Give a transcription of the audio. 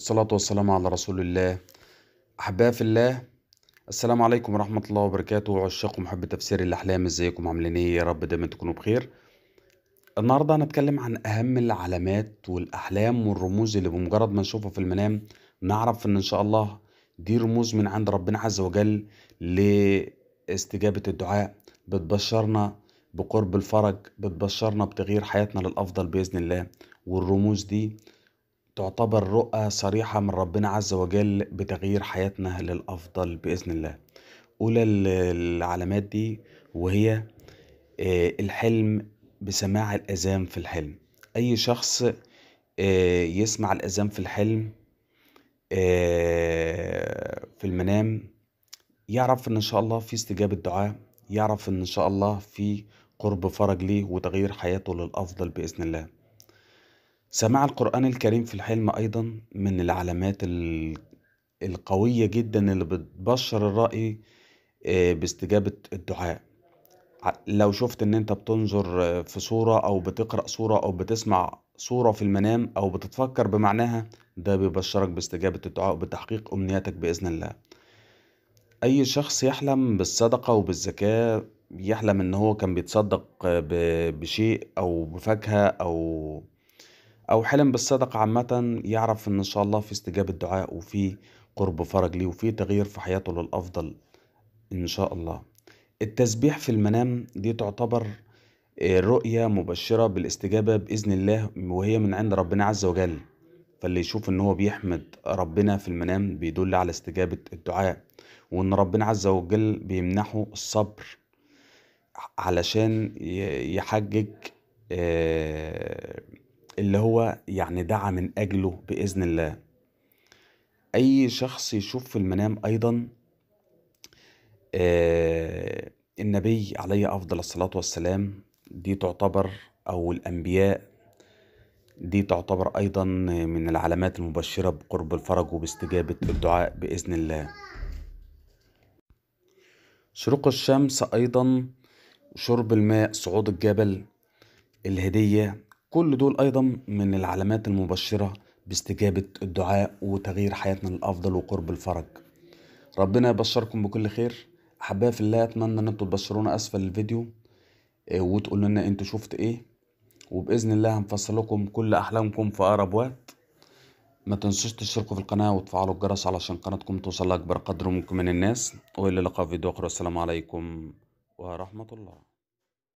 الصلاة والسلام على رسول الله أحباء في الله السلام عليكم ورحمة الله وبركاته عشاق محب تفسير الأحلام ازيكم عاملين ايه يا رب دايما تكونوا بخير النهاردة هنتكلم عن أهم العلامات والأحلام والرموز اللي بمجرد ما نشوفها في المنام نعرف إن إن شاء الله دي رموز من عند ربنا عز وجل لاستجابة الدعاء بتبشرنا بقرب الفرج بتبشرنا بتغيير حياتنا للأفضل بإذن الله والرموز دي تعتبر رؤى صريحة من ربنا عز وجل بتغيير حياتنا للأفضل بإذن الله أولى العلامات دي وهي آه، الحلم بسماع الأذان في الحلم أي شخص آه، يسمع الأذان في الحلم آه، في المنام يعرف إن, شاء الله في استجابة دعاء يعرف إن شاء الله في قرب فرج ليه وتغيير حياته للأفضل بإذن الله سماع القرآن الكريم في الحلم أيضا من العلامات القوية جدا اللي بتبشر الرأي آه، باستجابة الدعاء لو شفت ان انت بتنظر في صورة او بتقرأ صورة او بتسمع صورة في المنام او بتتفكر بمعناها ده بيبشرك باستجابة الدعاء وبتحقيق امنياتك بإذن الله اي شخص يحلم بالصدقة وبالزكاة بيحلم ان هو كان بيتصدق بشيء او بفاكهة او او حلم بالصدقة عامة يعرف ان شاء الله في استجابة دعاء وفي قرب فرج ليه وفي تغيير في حياته للافضل ان شاء الله التسبيح في المنام دي تعتبر آه، رؤية مبشرة بالاستجابة بإذن الله وهي من عند ربنا عز وجل فاللي يشوف ان هو بيحمد ربنا في المنام بيدل على استجابة الدعاء وان ربنا عز وجل بيمنحه الصبر علشان يحجج آه، اللي هو يعني دعا من أجله بإذن الله أي شخص يشوف في المنام أيضا آه، النبي عليه أفضل الصلاة والسلام دي تعتبر أو الأنبياء دي تعتبر أيضا من العلامات المبشرة بقرب الفرج وباستجابة الدعاء بإذن الله شروق الشمس أيضا شرب الماء صعود الجبل الهدية كل دول أيضا من العلامات المبشرة باستجابة الدعاء وتغيير حياتنا للأفضل وقرب الفرج ربنا يبشركم بكل خير أحبائي في الله أتمنى أن أنتوا تبشرونا أسفل الفيديو آه، وتقولوا لنا أنتوا شفت إيه وبإذن الله هنفصل لكم كل أحلامكم في أقرب وقت ما تنسوش تشتركوا في القناة وتفعلوا الجرس علشان قناتكم توصل لأكبر قدر ممكن من الناس وإلى لقاء فيديو آخر والسلام عليكم ورحمة الله